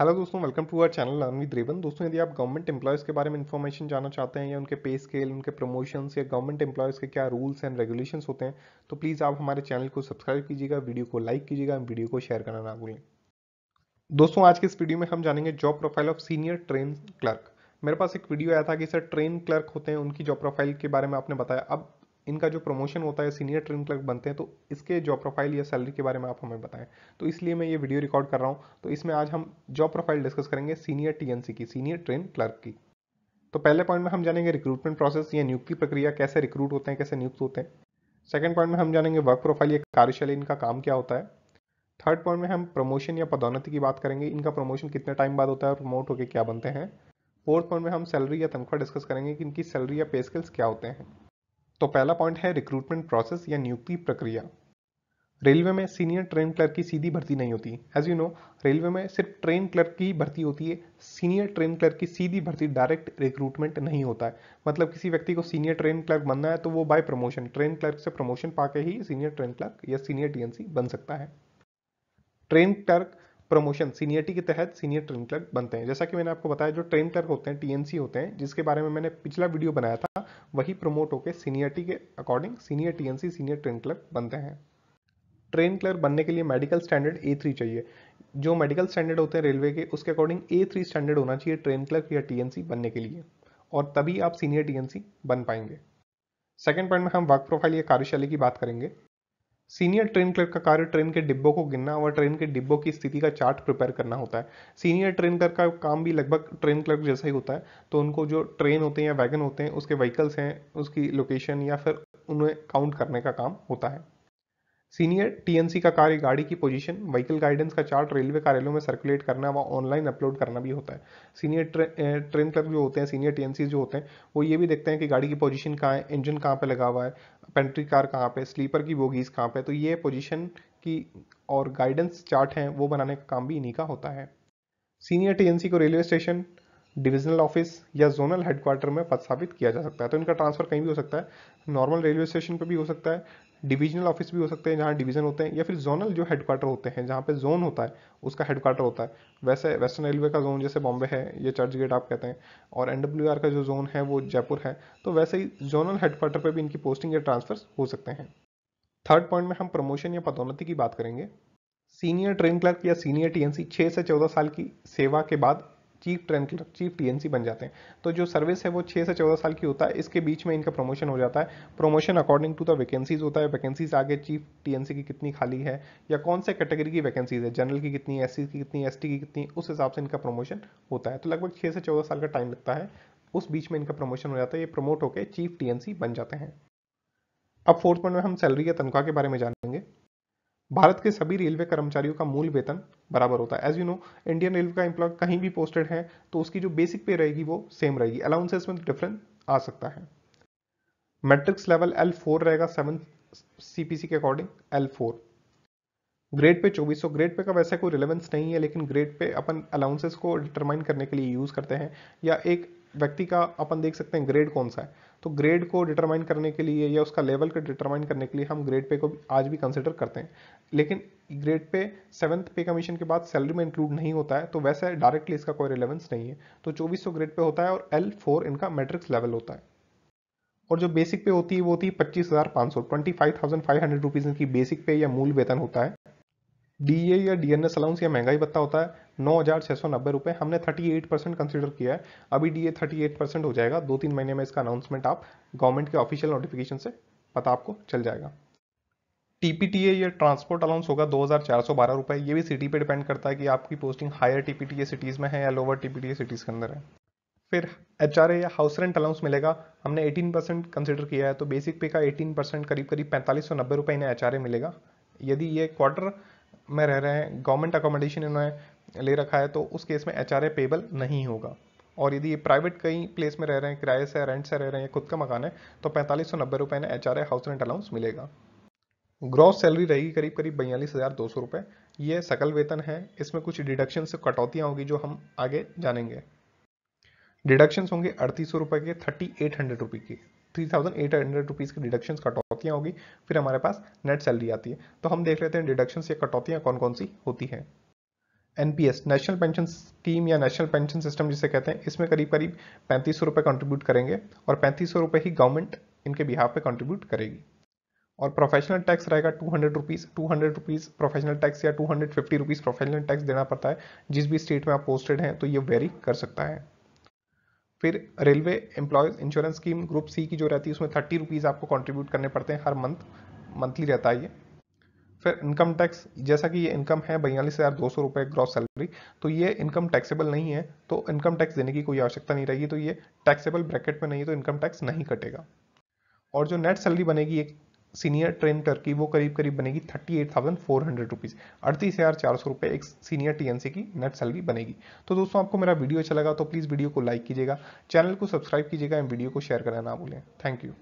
hello दोस्तों welcome to our channel अनविद रेवन दोस्तों यदि आप गवर्नमेंट एम्प्लॉयज़ के बारे में इन्फॉर्मेशन जानना चाहते हैं या उनके पे स्केल उनके प्रमोशंस या गवर्नमेंट एम्प्लॉयज़ के क्या रूल्स एंड रेगुलेशंस होते हैं तो प्लीज़ आप हमारे चैनल को सब्सक्राइब कीजिएगा वीडियो को लाइक कीजिएगा वीडियो को शेयर करना ना भूलें दोस्तों आज के इस वीडियो में हम जानेंगे job profile of senior train clerk मेरे पास एक वीडियो आया था कि सर ट्रेन क्लर्क होते हैं उनकी जॉब प्रोफाइल के बारे में आपने बताया अब इनका जो प्रमोशन होता है सीनियर ट्रेन क्लर्क बनते हैं तो इसके जॉब प्रोफाइल या सैलरी के बारे में आप हमें बताएं तो इसलिए मैं ये वीडियो रिकॉर्ड कर रहा हूँ तो इसमें आज हम जॉब प्रोफाइल डिस्कस करेंगे सीनियर टी की सीनियर ट्रेन क्लर्क की तो पहले पॉइंट में हम जानेंगे रिक्रूटमेंट प्रोसेस या नियुक्ति प्रक्रिया कैसे रिक्रूट होते हैं कैसे नियुक्त होते हैं सेकेंड पॉइंट में हम जानेंगे वर्क प्रोफाइल या कार्यशैली इनका काम क्या होता है थर्ड पॉइंट में हम प्रमोशन या पदोन्नति की बात करेंगे इनका प्रमोशन कितने टाइम बाद होता है प्रमोट होकर क्या बनते हैं फोर्थ पॉइंट में हम सैलरी या तनख्वाह डिस्कस करेंगे कि इनकी सैलरी या पे स्किल्स क्या होते हैं तो पहला पॉइंट है रिक्रूटमेंट प्रोसेस या नियुक्ति प्रक्रिया रेलवे में सीनियर ट्रेन क्लर्क की सीधी भर्ती नहीं होती एज यू नो रेलवे में सिर्फ ट्रेन क्लर्क की भर्ती होती है सीनियर ट्रेन क्लर्क की सीधी भर्ती डायरेक्ट रिक्रूटमेंट नहीं होता है मतलब किसी व्यक्ति को सीनियर ट्रेन क्लर्क बनना है तो वो बाय प्रमोशन ट्रेन क्लर्क से प्रमोशन पाके ही सीनियर ट्रेन क्लर्क या सीनियर टीएनसी बन सकता है ट्रेन क्लर्क प्रमोशन सीनियरिटी के तहत सीनियर ट्रेन क्लर्क बनते हैं जैसा कि मैंने आपको बताया जो ट्रेन क्लर्क होते हैं टीएनसी होते हैं जिसके बारे में मैंने पिछला वीडियो बनाया था वही प्रमोट होकर सीनियरिटी के according senior TNC senior train clerk बनते हैं ट्रेन क्लर्क बनने के लिए मेडिकल स्टैंडर्ड ए थ्री चाहिए जो मेडिकल स्टैंडर्ड होते हैं रेलवे के उसके अकॉर्डिंग ए थ्री स्टैंडर्ड होना चाहिए ट्रेन क्लर्क या टीएनसी बनने के लिए और तभी आप सीनियर टीएनसी बन पाएंगे सेकेंड पॉइंट में हम वर्क प्रोफाइल या कार्यशैली की बात करेंगे सीनियर ट्रेन क्लर्क का कार्य ट्रेन के डिब्बों को गिनना और ट्रेन के डिब्बों की स्थिति का चार्ट प्रिपेयर करना होता है सीनियर ट्रेन क्लर्क का काम भी लगभग ट्रेन क्लर्क जैसा ही होता है तो उनको जो ट्रेन होते हैं या वैगन होते हैं उसके व्हीकल्स हैं उसकी लोकेशन या फिर उन्हें काउंट करने का काम होता है सीनियर टीएनसी का कार्य गाड़ी की पोजीशन व्हीकल गाइडेंस का चार्ट रेलवे कार्यालयों में सर्कुलेट करना व ऑनलाइन अपलोड करना भी होता है सीनियर ट्रेन क्लब जो होते हैं सीनियर टीएनसी जो होते हैं वो ये भी देखते हैं कि गाड़ी की पोजीशन कहाँ है इंजन कहाँ पे लगा हुआ है पेंट्री कार कहाँ पे स्लीपर की बोगीज कहाँ पे तो ये पोजिशन की और गाइडेंस चार्ट हैं वो बनाने का काम भी इन्हीं का होता है सीनियर टीएनसी को रेलवे स्टेशन डिविजनल ऑफिस या जोनल हेडक्वार्टर में पदस्थापित किया जा सकता है तो इनका ट्रांसफर कहीं भी हो सकता है नॉर्मल रेलवे स्टेशन पर भी हो सकता है डिविजनल ऑफिस भी हो सकते हैं जहाँ डिवीजन होते हैं या फिर जोनल जो हेडक्वार्टर होते हैं जहाँ पे जोन होता है उसका हेडक्वार्टर होता है वैसे वेस्टर्न रेलवे का जोन जैसे बॉम्बे है या चर्च गेट आप कहते हैं और एन का जो जोन है वो जयपुर है तो वैसे ही जोनल हेडक्वार्टर पर भी इनकी पोस्टिंग या ट्रांसफर हो सकते हैं थर्ड पॉइंट में हम प्रमोशन या पदोन्नति की बात करेंगे सीनियर ट्रेन क्लर्क या सीनियर टीएनसी 6 से 14 साल की सेवा के बाद चीफ रेंट चीफ टीएनसी बन जाते हैं तो जो सर्विस है वो छः से चौदह साल की होता है इसके बीच में इनका प्रमोशन हो जाता है promotion according to the vacancies होता है वैकेंसीज आगे चीफ टीएनसी की कितनी खाली है या कौन से कैटेगरी की वैकेंसीज है जनरल की कितनी एस की कितनी एस की कितनी उस हिसाब से इनका प्रमोशन होता है तो लगभग छः से चौदह साल का टाइम लगता है उस बीच में इनका प्रमोशन हो जाता है ये प्रमोट होकर चीफ टी बन जाते हैं अब फोर्थ पॉइंट में हम सैलरी या तनख्वाह के बारे में जानेंगे भारत के सभी रेलवे कर्मचारियों का मूल वेतन बराबर होता है as you know Indian railway का एम्प्लॉय कहीं भी पोस्टेड है तो उसकी जो बेसिक पे रहेगी वो सेम रहेगी अलाउंसेस में डिफरेंस आ सकता है मैट्रिक्स लेवल एल फोर रहेगा सेवन सी के according L four grade pay चौबीस सौ ग्रेड पे का वैसे कोई रिलेवेंस नहीं है लेकिन ग्रेड पे अपन अलाउंसेस को डिटरमाइन करने के लिए यूज़ करते हैं या एक व्यक्ति का अपन देख सकते हैं ग्रेड कौन सा है तो ग्रेड को डिटरमाइन करने के लिए या उसका लेवल को डिटरमाइन करने के लिए हम ग्रेड पे को आज भी कंसिडर करते हैं लेकिन ग्रेड पे सेवन्थ पे कमीशन के बाद सैलरी में इंक्लूड नहीं होता है तो वैसे डायरेक्टली इसका कोई रिलेवेंस नहीं है तो 2400 ग्रेड पे होता है और एल इनका मैट्रिक्स लेवल होता है और जो बेसिक पे होती है वो होती है पच्चीस हज़ार पाँच सौ twenty five thousand five hundred rupees इनकी बेसिक पे या मूल वेतन होता है डीए या डीएनएस अलाउंस या महंगाई भत्ता होता है नौ हज़ार छः सौ नब्बे रुपये हमने थर्टी एट परसेंट कंसिडर किया है अभी डीए थर्टी एट परसेंट हो जाएगा दो तीन महीने में इसका अनाउंसमेंट आप गवर्नमेंट के ऑफिशियल नोटिफिकेशन से पता आपको चल जाएगा टीपीटीए या ट्रांसपोर्ट अलाउंस होगा दो हज़ार चार सौ बारह रुपये ये भी सिटी पे डिपेंड करता है कि आपकी पोस्टिंग हायर टीपीटीए सिटीज़ में है या लोअर टीपीटीए सिटीज़ के अंदर है फिर एच या हाउस रेंट अलाउंस मिलेगा हमने 18 परसेंट कंसिडर किया है तो बेसिक पे का 18 परसेंट करीब करीब पैंतालीस सौ नब्बे रुपये इन्हें एच मिलेगा यदि ये क्वार्टर में रह रहे हैं गवर्नमेंट अकोमोडेशन इन्होंने ले रखा है तो उस केस में एच पेबल नहीं होगा और यदि ये प्राइवेट कहीं प्लेस में रह रहे हैं किराए से रेंट से रह रहे हैं खुद का मकान है तो पैंतालीस सौ नब्बे रुपये में एच हाउस रेंट अलाउंस मिलेगा ग्रॉस सैलरी रहेगी करीब करीब बयालीस हज़ार दो सौ रुपये ये सकल वेतन है इसमें कुछ डिडक्शन से कटौतियाँ होगी जो हम आगे जानेंगे डिडक्शंस होंगे अड़तीस सौ रुपये के थर्टी एट हंड्रेड रुपये की three thousand eight hundred rupees की डिडक्शन कटौतियाँ होगी फिर हमारे पास नेट सैलरी आती है तो हम देख लेते हैं डिडक्शन या कटौतियाँ कौन कौन सी होती हैं एन नेशनल पेंशन स्कीम या नेशनल पेंशन सिस्टम जिसे कहते हैं इसमें करीब करीब पैंतीस सौ रुपये कंट्रीब्यूट करेंगे और पैंतीस सौ रुपये ही गवर्नमेंट इनके बिहाफ पे कंट्रीब्यूट करेगी और प्रोफेशनल टैक्स रहेगा two hundred rupees two hundred rupees professional tax या two hundred fifty rupees professional tax देना पड़ता है जिस भी स्टेट में आप पोस्टेड हैं तो ये वेरी कर सकता है फिर railway employees insurance scheme group C की जो रहती है उसमें थर्टी रुपीज़ आपको कंट्रीब्यूट करने पड़ते हैं हर मंथ मंथली रहता है ये फिर इनकम टैक्स जैसा कि ये इनकम है बयालीस हज़ार दो सौ रुपये ग्रॉस सैलरी तो ये इनकम टैक्सेबल नहीं है तो इनकम टैक्स देने की कोई आवश्यकता नहीं रहेगी तो ये टैक्सेबल ब्रैकेट में नहीं है तो इनकम टैक्स नहीं कटेगा और जो नेट सैलरी बनेगी एक सीनियर ट्रेन करके वो करीब करीब बनेगी thirty eight thousand four hundred rupees अड़तीस हज़ार चार सौ रुपए एक सीनियर टीएनसी की नेट सैलरी बनेगी तो दोस्तों आपको मेरा वीडियो अच्छा लगा तो प्लीज़ वीडियो को लाइक कीजिएगा चैनल को सब्सक्राइब कीजिएगा एंड वीडियो को शेयर करना ना भूलें थैंक यू